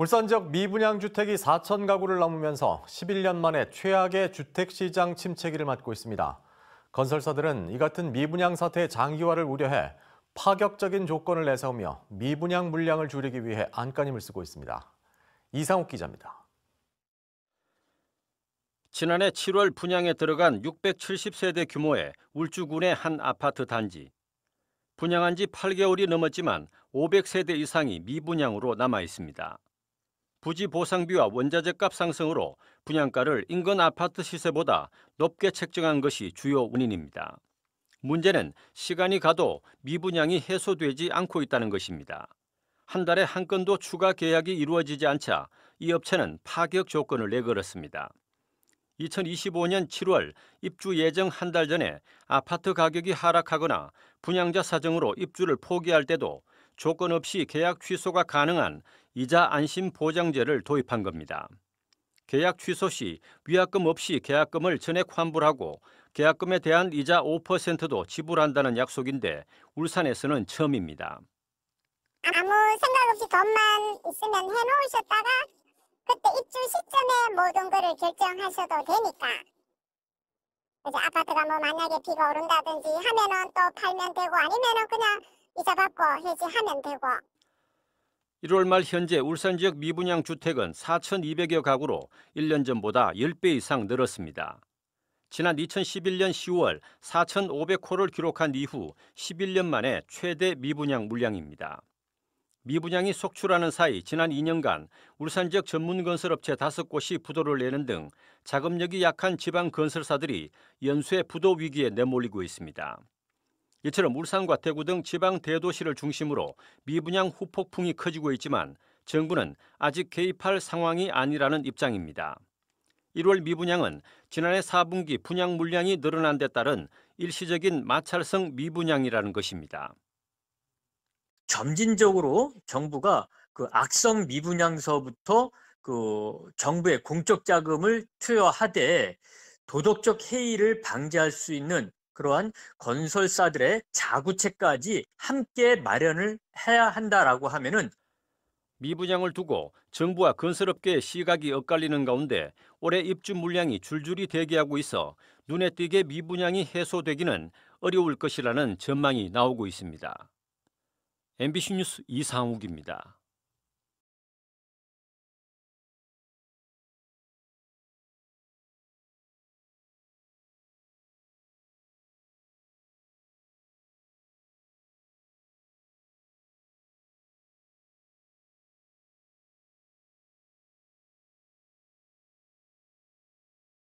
울산 지역 미분양 주택이 4천 가구를 넘으면서 11년 만에 최악의 주택시장 침체기를 맞고 있습니다. 건설사들은 이 같은 미분양 사태의 장기화를 우려해 파격적인 조건을 내세우며 미분양 물량을 줄이기 위해 안간힘을 쓰고 있습니다. 이상욱 기자입니다. 지난해 7월 분양에 들어간 670세대 규모의 울주군의 한 아파트 단지. 분양한 지 8개월이 넘었지만 500세대 이상이 미분양으로 남아 있습니다. 부지 보상비와 원자재값 상승으로 분양가를 인근 아파트 시세보다 높게 책정한 것이 주요 원인입니다. 문제는 시간이 가도 미분양이 해소되지 않고 있다는 것입니다. 한 달에 한 건도 추가 계약이 이루어지지 않자 이 업체는 파격 조건을 내걸었습니다. 2025년 7월 입주 예정 한 달 전에 아파트 가격이 하락하거나 분양자 사정으로 입주를 포기할 때도 조건 없이 계약 취소가 가능한 이자 안심 보장제를 도입한 겁니다. 계약 취소 시 위약금 없이 계약금을 전액 환불하고 계약금에 대한 이자 5%도 지불한다는 약속인데 울산에서는 처음입니다. 아무 생각 없이 돈만 있으면 해놓으셨다가 그때 입주 시점에 모든 거를 결정하셔도 되니까 이제 아파트가 뭐 만약에 비가 오른다든지 하면은 또 팔면 되고 아니면은 그냥 이자 받고 해지하면 되고. 1월 말 현재 울산 지역 미분양 주택은 4,200여 가구로 1년 전보다 10배 이상 늘었습니다. 지난 2011년 10월 4,500호를 기록한 이후 11년 만에 최대 미분양 물량입니다. 미분양이 속출하는 사이 지난 2년간 울산 지역 전문 건설업체 5곳이 부도를 내는 등 자금력이 약한 지방 건설사들이 연쇄 부도 위기에 내몰리고 있습니다. 이처럼 울산과 대구 등 지방 대도시를 중심으로 미분양 후폭풍이 커지고 있지만 정부는 아직 개입할 상황이 아니라는 입장입니다. 1월 미분양은 지난해 4분기 분양 물량이 늘어난 데 따른 일시적인 마찰성 미분양이라는 것입니다. 점진적으로 정부가 그 악성 미분양서부터 그 정부의 공적 자금을 투여하되 도덕적 해이를 방지할 수 있는 그러한 건설사들의 자구책까지 함께 마련을 해야 한다라고 하면은 미분양을 두고 정부와 건설업계의 시각이 엇갈리는 가운데 올해 입주 물량이 줄줄이 대기하고 있어 눈에 띄게 미분양이 해소되기는 어려울 것이라는 전망이 나오고 있습니다. MBC 뉴스 이상욱입니다.